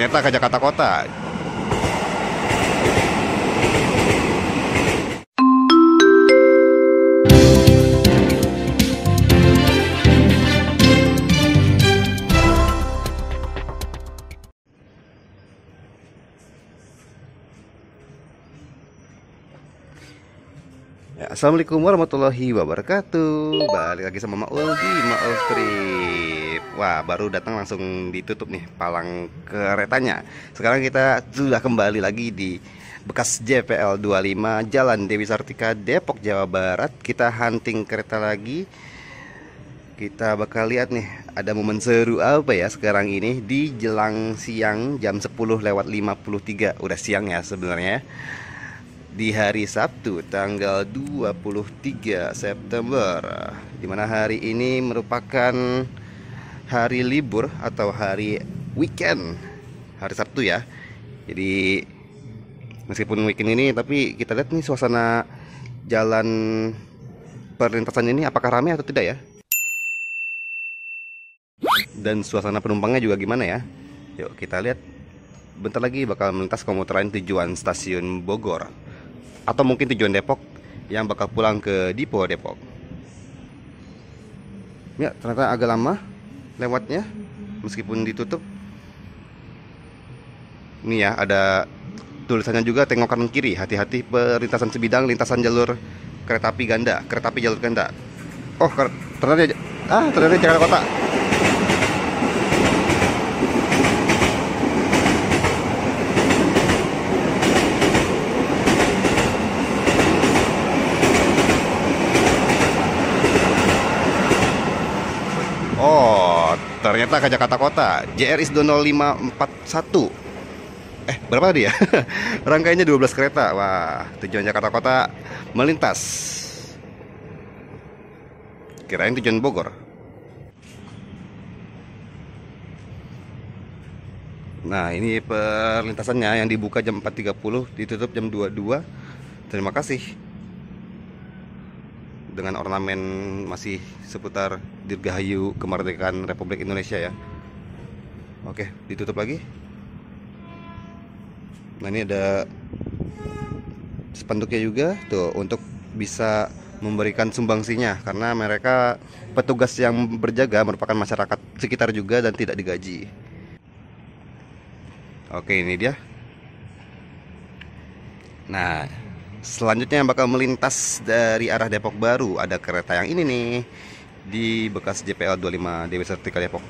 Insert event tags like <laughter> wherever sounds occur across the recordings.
ternyata ke Jakarta Kota Ya, Assalamualaikum warahmatullahi wabarakatuh. Balik lagi sama Mak Uldi, Mak Ultrip. Wah, baru datang langsung ditutup nih palang keretanya. Sekarang kita sudah kembali lagi di bekas JPL 25 Jalan Dewi Sartika Depok Jawa Barat. Kita hunting kereta lagi. Kita bakal lihat nih ada momen seru apa ya sekarang ini di jelang siang jam 10 lewat 53. Udah siang ya sebenarnya di hari Sabtu tanggal 23 September dimana hari ini merupakan hari libur atau hari weekend hari Sabtu ya jadi meskipun weekend ini tapi kita lihat nih suasana jalan perlintasan ini apakah ramai atau tidak ya dan suasana penumpangnya juga gimana ya yuk kita lihat bentar lagi bakal melintas komuter lain tujuan stasiun Bogor atau mungkin tujuan Depok yang bakal pulang ke Dipo Depok ya ternyata agak lama lewatnya meskipun ditutup ini ya ada tulisannya juga tengok kanan kiri hati-hati perlintasan sebidang lintasan jalur kereta api ganda kereta api jalur ganda oh ternyata ah ternyata Jakarta kota Jakarta ke Jakarta Kota JR is 0541 eh berapa tadi ya <laughs> rangkaiannya 12 kereta wah tujuan Jakarta Kota melintas kirain tujuan Bogor Nah ini perlintasannya yang dibuka jam 4.30 ditutup jam 22 Terima kasih dengan ornamen masih seputar dirgahayu kemerdekaan Republik Indonesia ya. Oke, ditutup lagi. Nah, ini ada sepentuknya juga tuh untuk bisa memberikan sumbangsinya karena mereka petugas yang berjaga merupakan masyarakat sekitar juga dan tidak digaji. Oke, ini dia. Nah, Selanjutnya yang bakal melintas dari arah Depok Baru ada kereta yang ini nih di bekas JPL 25 Dewi Sertika Depok.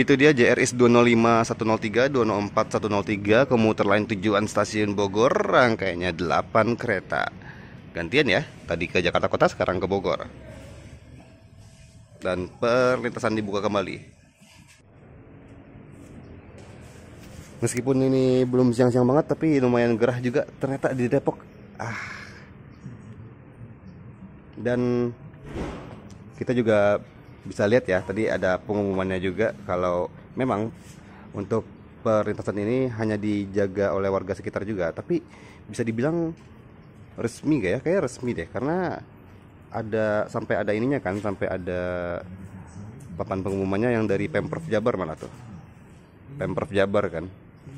itu dia JRS 205 103 204 103 komuter lain tujuan stasiun Bogor rangkaiannya 8 kereta gantian ya tadi ke Jakarta Kota sekarang ke Bogor dan perlintasan dibuka kembali meskipun ini belum siang-siang banget tapi lumayan gerah juga ternyata di Depok ah dan kita juga bisa lihat ya tadi ada pengumumannya juga kalau memang untuk perlintasan ini hanya dijaga oleh warga sekitar juga tapi bisa dibilang resmi gak ya kayak resmi deh karena ada sampai ada ininya kan sampai ada papan pengumumannya yang dari pemprov Jabar mana tuh pemprov Jabar kan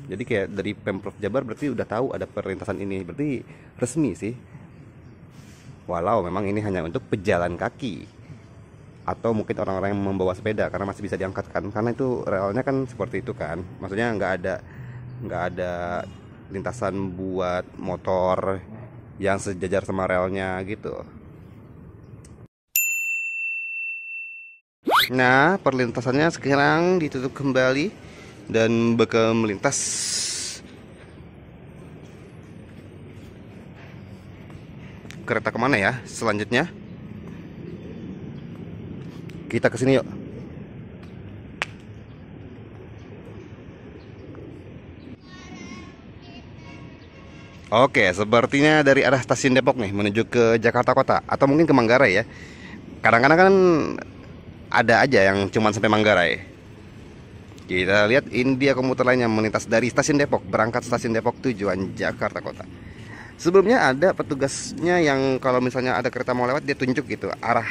jadi kayak dari pemprov Jabar berarti udah tahu ada perlintasan ini berarti resmi sih walau memang ini hanya untuk pejalan kaki atau mungkin orang-orang yang membawa sepeda karena masih bisa diangkat kan karena itu realnya kan seperti itu kan maksudnya nggak ada nggak ada lintasan buat motor yang sejajar sama relnya gitu nah perlintasannya sekarang ditutup kembali dan bakal melintas kereta kemana ya selanjutnya kita kesini yuk. Oke, sepertinya dari arah stasiun Depok nih menuju ke Jakarta Kota atau mungkin ke Manggarai ya. Kadang-kadang kan ada aja yang cuma sampai Manggarai. Kita lihat India komuter lain yang melintas dari stasiun Depok berangkat stasiun Depok tujuan Jakarta Kota. Sebelumnya ada petugasnya yang kalau misalnya ada kereta mau lewat dia tunjuk gitu arah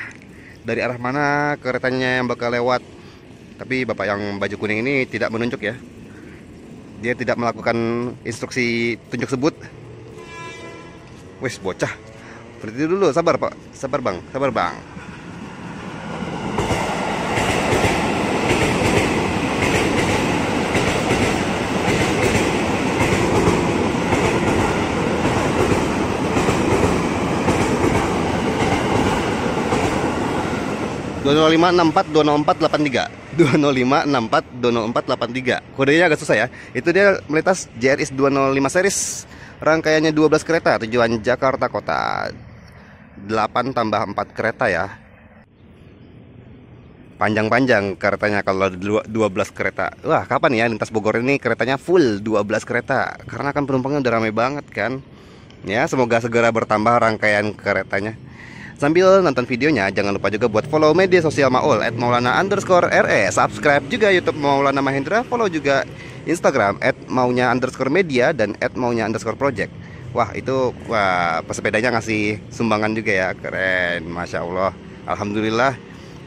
dari arah mana keretanya yang bakal lewat tapi bapak yang baju kuning ini tidak menunjuk ya dia tidak melakukan instruksi tunjuk sebut wes bocah berhenti dulu sabar pak sabar bang sabar bang 20564 20483 20564 20483 kodenya agak susah ya itu dia melintas JRS 205 series rangkaiannya 12 kereta tujuan Jakarta Kota 8 tambah 4 kereta ya panjang-panjang keretanya kalau 12 kereta wah kapan ya lintas Bogor ini keretanya full 12 kereta karena kan penumpangnya udah ramai banget kan ya semoga segera bertambah rangkaian keretanya Sambil nonton videonya, jangan lupa juga buat follow media sosial Maul at Maulana underscore RE. Subscribe juga YouTube Maulana Mahendra, follow juga Instagram at maunya underscore media dan at maunya underscore project. Wah itu wah pesepedanya ngasih sumbangan juga ya keren masya Allah Alhamdulillah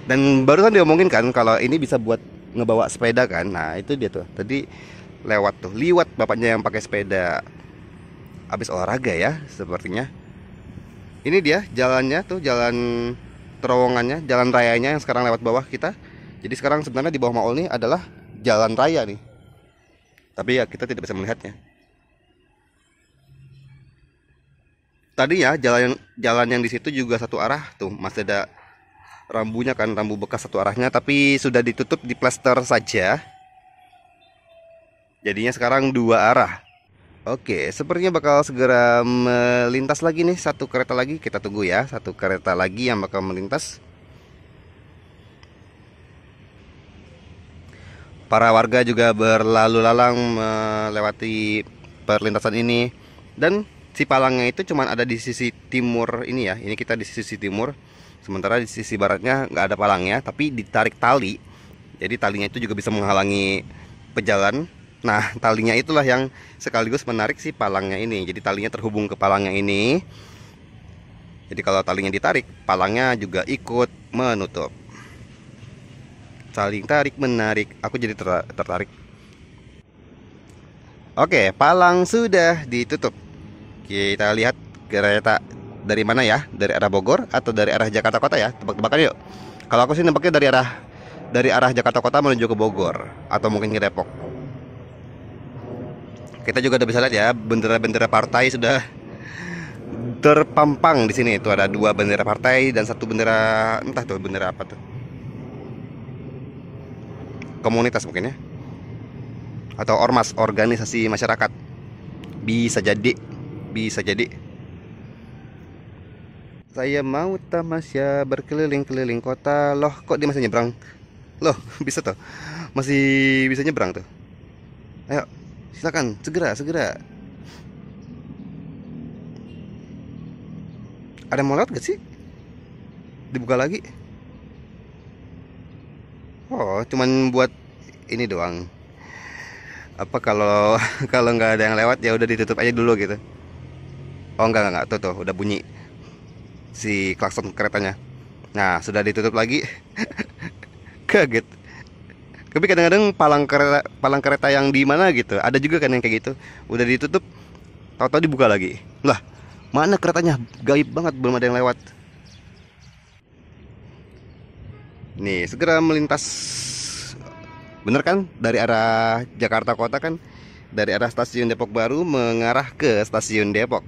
dan barusan diomongin kan kalau ini bisa buat ngebawa sepeda kan nah itu dia tuh tadi lewat tuh liwat bapaknya yang pakai sepeda habis olahraga ya sepertinya ini dia jalannya tuh jalan terowongannya jalan rayanya yang sekarang lewat bawah kita jadi sekarang sebenarnya di bawah Maul ini adalah jalan raya nih tapi ya kita tidak bisa melihatnya tadi ya jalan jalan yang di situ juga satu arah tuh masih ada rambunya kan rambu bekas satu arahnya tapi sudah ditutup di plaster saja jadinya sekarang dua arah Oke, sepertinya bakal segera melintas lagi nih satu kereta lagi. Kita tunggu ya, satu kereta lagi yang bakal melintas. Para warga juga berlalu lalang melewati perlintasan ini dan si palangnya itu cuma ada di sisi timur ini ya. Ini kita di sisi timur. Sementara di sisi baratnya nggak ada palangnya, tapi ditarik tali. Jadi talinya itu juga bisa menghalangi pejalan Nah, talinya itulah yang sekaligus menarik si palangnya ini. Jadi talinya terhubung ke palangnya ini. Jadi kalau talinya ditarik, palangnya juga ikut menutup. Saling tarik menarik. Aku jadi ter tertarik. Oke, palang sudah ditutup. Kita lihat kereta dari mana ya? Dari arah Bogor atau dari arah Jakarta Kota ya? Tebak-tebakan yuk. Kalau aku sih nampaknya dari arah dari arah Jakarta Kota menuju ke Bogor atau mungkin ke Depok. Kita juga udah bisa lihat ya bendera-bendera partai sudah terpampang di sini. Itu ada dua bendera partai dan satu bendera entah tuh bendera apa tuh. Komunitas mungkin ya. Atau ormas, organisasi masyarakat. Bisa jadi, bisa jadi. Saya mau tamasya berkeliling-keliling kota. Loh, kok dia masih nyebrang? Loh, <laughs> bisa tuh. Masih bisa nyebrang tuh. Ayo, silakan segera segera ada yang mau lewat gak sih dibuka lagi oh cuman buat ini doang apa kalau <laughs> kalau nggak ada yang lewat ya udah ditutup aja dulu gitu oh enggak enggak, tuh tuh udah bunyi si klakson keretanya nah sudah ditutup lagi <laughs> kaget tapi kadang-kadang palang kereta palang kereta yang di mana gitu ada juga kan yang kayak gitu udah ditutup tahu-tahu dibuka lagi lah mana keretanya gaib banget belum ada yang lewat nih segera melintas bener kan dari arah Jakarta Kota kan dari arah stasiun Depok Baru mengarah ke stasiun Depok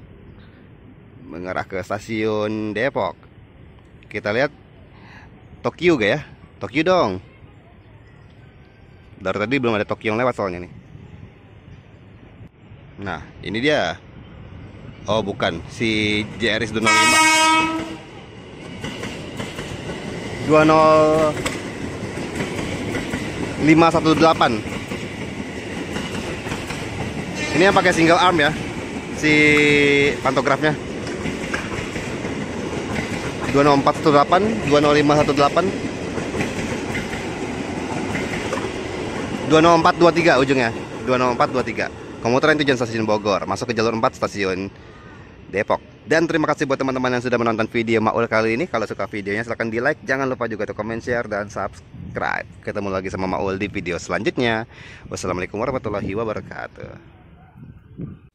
mengarah ke stasiun Depok kita lihat Tokyo gak ya Tokyo dong dari tadi belum ada Tokyo yang lewat soalnya nih. Nah, ini dia. Oh, bukan. Si JRS 205. 20518. Ini yang pakai single arm ya. Si pantografnya. 20418, 20518. 20423 ujungnya 20423 komuter tujuan stasiun Bogor masuk ke jalur 4 stasiun Depok dan terima kasih buat teman-teman yang sudah menonton video Maul kali ini kalau suka videonya silahkan di like jangan lupa juga tuh komen share dan subscribe ketemu lagi sama Maul di video selanjutnya wassalamualaikum warahmatullahi wabarakatuh